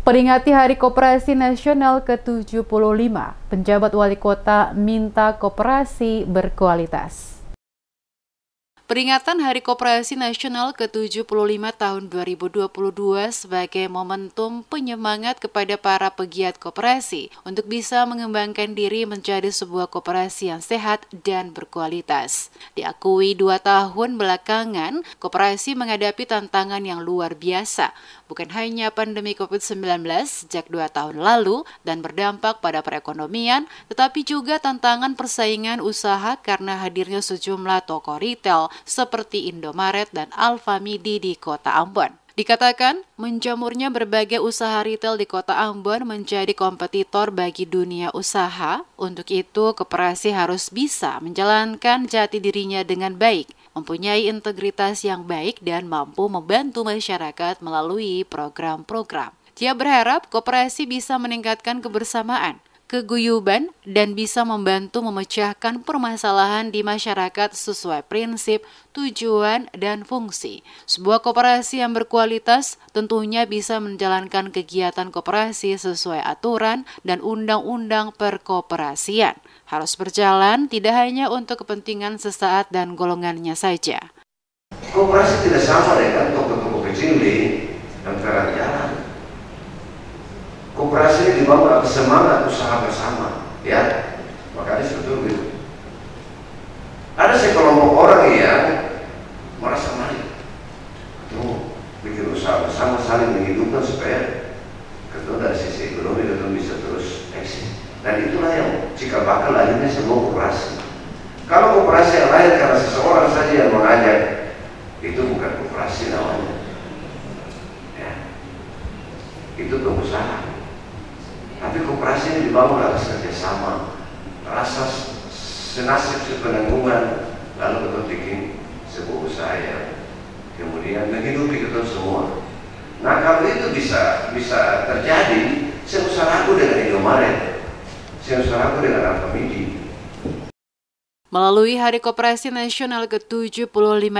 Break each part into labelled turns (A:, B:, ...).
A: Peringati Hari Koperasi Nasional ke-75, penjabat wali kota minta koperasi berkualitas. Peringatan Hari Koperasi Nasional ke-75 tahun 2022 sebagai momentum penyemangat kepada para pegiat koperasi untuk bisa mengembangkan diri menjadi sebuah koperasi yang sehat dan berkualitas. Diakui dua tahun belakangan, koperasi menghadapi tantangan yang luar biasa, bukan hanya pandemi COVID-19 sejak dua tahun lalu dan berdampak pada perekonomian, tetapi juga tantangan persaingan usaha karena hadirnya sejumlah toko retail seperti Indomaret dan Alfamidi di kota Ambon. Dikatakan, menjamurnya berbagai usaha retail di kota Ambon menjadi kompetitor bagi dunia usaha. Untuk itu, koperasi harus bisa menjalankan jati dirinya dengan baik, mempunyai integritas yang baik dan mampu membantu masyarakat melalui program-program. Dia berharap koperasi bisa meningkatkan kebersamaan, keguyuban, dan bisa membantu memecahkan permasalahan di masyarakat sesuai prinsip, tujuan, dan fungsi. Sebuah koperasi yang berkualitas tentunya bisa menjalankan kegiatan koperasi sesuai aturan dan undang-undang perkoperasian. Harus berjalan tidak hanya untuk kepentingan sesaat dan golongannya saja.
B: Koperasi tidak sama dengan toko-toko kecil di antara jalan dibawa semangat usaha bersama ya makanya sebetulnya gitu. ada sekelompok orang ya merasa mari tuh bikin usaha bersama saling menghidupkan supaya ketua dari sisi ekonomi kita bisa terus eksis dan itulah yang jika bakal lainnya semua operasi kalau operasi yang lain karena seseorang saja yang mengajak demokrasi ini dibangun atas kerjasama, rasa senasib sepenanggungan, lalu kita sebuah usaha yang kemudian menghidupi kita semua. Nah kalau itu bisa bisa terjadi, saya usah ragu dengan Indomaret, saya usah ragu dengan Alfamidi,
A: Melalui Hari Koperasi Nasional ke-75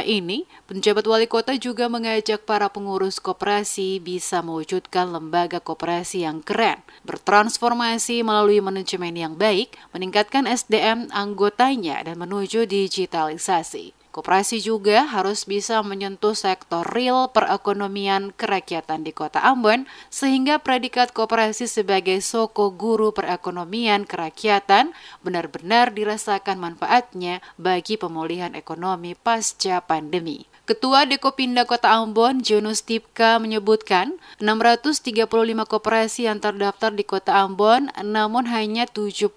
A: ini, penjabat wali kota juga mengajak para pengurus koperasi bisa mewujudkan lembaga koperasi yang keren, bertransformasi melalui manajemen yang baik, meningkatkan SDM anggotanya, dan menuju digitalisasi. Koperasi juga harus bisa menyentuh sektor real perekonomian kerakyatan di kota Ambon, sehingga predikat koperasi sebagai soko guru perekonomian kerakyatan benar-benar dirasakan manfaatnya bagi pemulihan ekonomi pasca pandemi. Ketua Dekopinda Kota Ambon, Junus Tipka, menyebutkan 635 koperasi yang terdaftar di Kota Ambon, namun hanya 70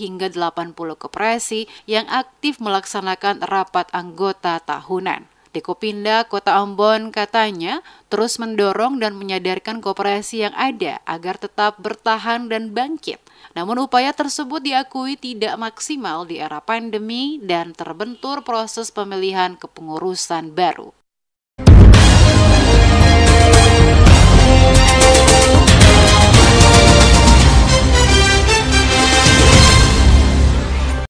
A: hingga 80 koperasi yang aktif melaksanakan rapat anggota tahunan. Dekopinda Kota Ambon katanya terus mendorong dan menyadarkan kooperasi yang ada agar tetap bertahan dan bangkit. Namun upaya tersebut diakui tidak maksimal di era pandemi dan terbentur proses pemilihan kepengurusan baru.